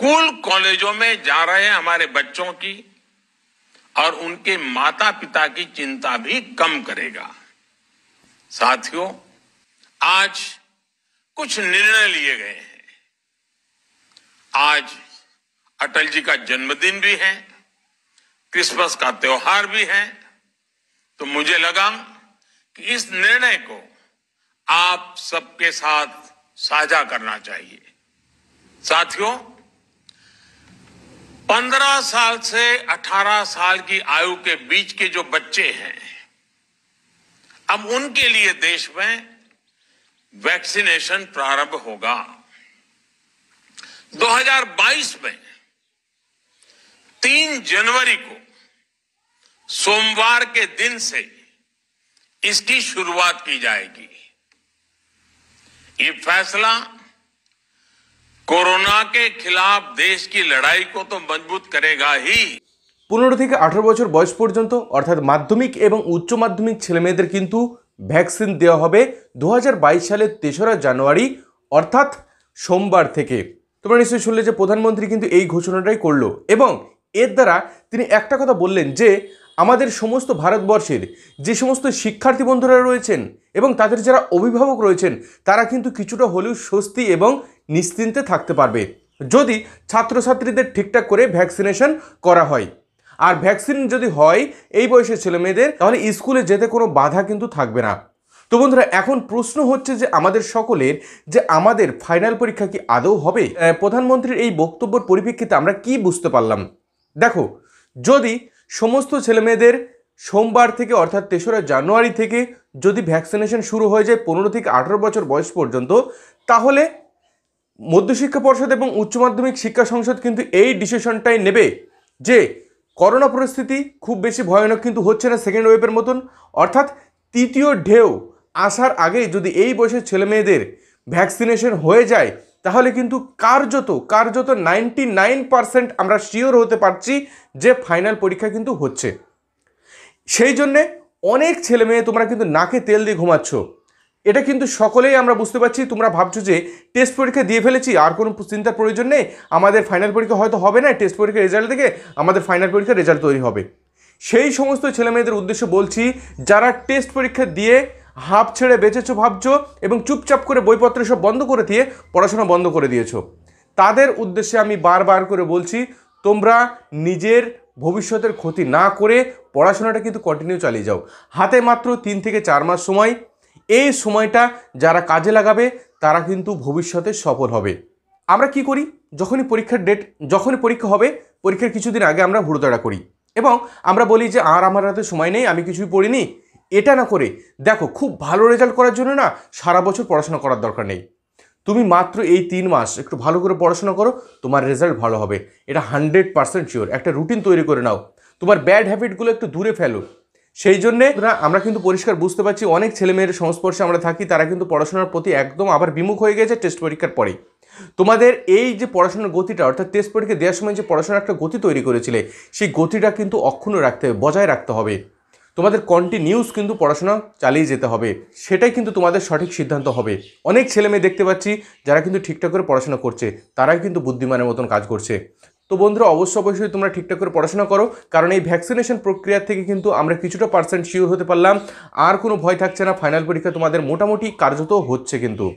school कॉलेजों में जा रहे हमारे बच्चों की और उनके माता पिता की चिंता भी कम करेगा साथियों आज कुछ निर्णय लिए गए हैं आज अटल जी का जन्मदिन भी है क्रिसमस का त्योहार भी है तो मुझे लगा कि इस निर्णय को आप सबके साथ साझा करना चाहिए साथियों पंद्रह साल से अठारह साल की आयु के बीच के जो बच्चे हैं अब उनके लिए देश में वैक्सीनेशन प्रारंभ होगा 2022 में तीन जनवरी को सोमवार के दिन से इसकी शुरुआत की जाएगी ये फैसला के खिलाफ देश की लड़ाई को तो मजबूत करेगा ही পনেরো থেকে আঠারো বছর বয়স পর্যন্ত অর্থাৎ মাধ্যমিক এবং উচ্চ মাধ্যমিক ছেলেমেয়েদের কিন্তু ভ্যাকসিন দেওয়া হবে দু সালের তেসরা জানুয়ারি অর্থাৎ সোমবার থেকে তোমরা নিশ্চয়ই শুনলে যে প্রধানমন্ত্রী কিন্তু এই ঘোষণাটাই করলো এবং এর দ্বারা তিনি একটা কথা বললেন যে আমাদের সমস্ত ভারতবর্ষের যে সমস্ত শিক্ষার্থী বন্ধুরা রয়েছেন এবং তাদের যারা অভিভাবক রয়েছেন তারা কিন্তু কিছুটা হলেও স্বস্তি এবং নিশ্চিন্তে থাকতে পারবে যদি ছাত্রছাত্রীদের ঠিকঠাক করে ভ্যাকসিনেশন করা হয় আর ভ্যাকসিন যদি হয় এই বয়সের ছেলে মেয়েদের তাহলে স্কুলে যেতে কোনো বাধা কিন্তু থাকবে না তো বন্ধুরা এখন প্রশ্ন হচ্ছে যে আমাদের সকলের যে আমাদের ফাইনাল পরীক্ষা কি আদৌ হবে প্রধানমন্ত্রীর এই বক্তব্যের পরিপ্রেক্ষিতে আমরা কি বুঝতে পারলাম দেখো যদি সমস্ত ছেলেমেয়েদের সোমবার থেকে অর্থাৎ তেসরা জানুয়ারি থেকে যদি ভ্যাকসিনেশন শুরু হয়ে যায় পনেরো থেকে আঠেরো বছর বয়স পর্যন্ত তাহলে মধ্যশিক্ষা পর্ষদ এবং উচ্চ মাধ্যমিক শিক্ষা সংসদ কিন্তু এই ডিসিশনটাই নেবে যে করোনা পরিস্থিতি খুব বেশি ভয়ানক কিন্তু হচ্ছে না সেকেন্ড ওয়েভের মতন অর্থাৎ তৃতীয় ঢেউ আসার আগে যদি এই বয়সের ছেলেমেয়েদের ভ্যাকসিনেশন হয়ে যায় তাহলে কিন্তু কার্যত কার্যত নাইনটি নাইন পারসেন্ট আমরা শিওর হতে পারছি যে ফাইনাল পরীক্ষা কিন্তু হচ্ছে সেই জন্যে অনেক ছেলেমেয়ে তোমরা কিন্তু নাকে তেল দিয়ে ঘুমাচ্ছ এটা কিন্তু সকলেই আমরা বুঝতে পারছি তোমরা ভাবছো যে টেস্ট পরীক্ষা দিয়ে ফেলেছি আর কোনো চিন্তার প্রয়োজন নেই আমাদের ফাইনাল পরীক্ষা হয়তো হবে না টেস্ট পরীক্ষার রেজাল্ট থেকে আমাদের ফাইনাল পরীক্ষার রেজাল্ট তৈরি হবে সেই সমস্ত ছেলেমেয়েদের উদ্দেশ্য বলছি যারা টেস্ট পরীক্ষা দিয়ে হাফ ছেড়ে বেঁচেছো ভাবছো এবং চুপচাপ করে বইপত্র সব বন্ধ করে দিয়ে পড়াশোনা বন্ধ করে দিয়েছ তাদের উদ্দেশ্যে আমি বারবার করে বলছি তোমরা নিজের ভবিষ্যতের ক্ষতি না করে পড়াশোনাটা কিন্তু কন্টিনিউ চালিয়ে যাও হাতে মাত্র তিন থেকে চার মাস সময় এই সময়টা যারা কাজে লাগাবে তারা কিন্তু ভবিষ্যতে সফল হবে আমরা কি করি যখনই পরীক্ষার ডেট যখনই পরীক্ষা হবে পরীক্ষার কিছুদিন আগে আমরা হুড়োতাড়া করি এবং আমরা বলি যে আর আমার হাতে সময় নেই আমি কিছুই পড়িনি এটা না করে দেখো খুব ভালো রেজাল্ট করার জন্য না সারা বছর পড়াশোনা করার দরকার নেই তুমি মাত্র এই তিন মাস একটু ভালো করে পড়াশোনা করো তোমার রেজাল্ট ভালো হবে এটা হান্ড্রেড পার্সেন্ট শিওর একটা রুটিন তৈরি করে নাও তোমার ব্যাড হ্যাবিটগুলো একটু দূরে ফেলো সেই জন্যে আমরা কিন্তু পরিষ্কার বুঝতে পারছি অনেক ছেলেমেয়ের সংস্পর্শে আমরা থাকি তারা কিন্তু পড়াশোনার প্রতি একদম আবার বিমুখ হয়ে গেছে টেস্ট পরীক্ষার পরে তোমাদের এই যে পড়াশোনার গতিটা অর্থাৎ টেস্ট পরীক্ষা দেওয়ার সময় যে পড়াশোনার একটা গতি তৈরি করেছিলে সেই গতিটা কিন্তু অক্ষুণ্ণ রাখতে হবে বজায় রাখতে হবে তোমাদের কন্টিনিউস কিন্তু পড়াশোনা চালিয়ে যেতে হবে সেটাই কিন্তু তোমাদের সঠিক সিদ্ধান্ত হবে অনেক ছেলেমেয়ে দেখতে পাচ্ছি যারা কিন্তু ঠিকঠাক করে পড়াশোনা করছে তারাই কিন্তু বুদ্ধিমানের মতন কাজ করছে তো বন্ধুরা অবশ্য অবশ্যই তোমরা ঠিকঠাক করে পড়াশোনা করো কারণ এই ভ্যাকসিনেশন প্রক্রিয়া থেকে কিন্তু আমরা কিছুটা পার্সেন্ট শিওর হতে পারলাম আর কোনো ভয় থাকছে না ফাইনাল পরীক্ষা তোমাদের মোটামুটি কার্যত হচ্ছে কিন্তু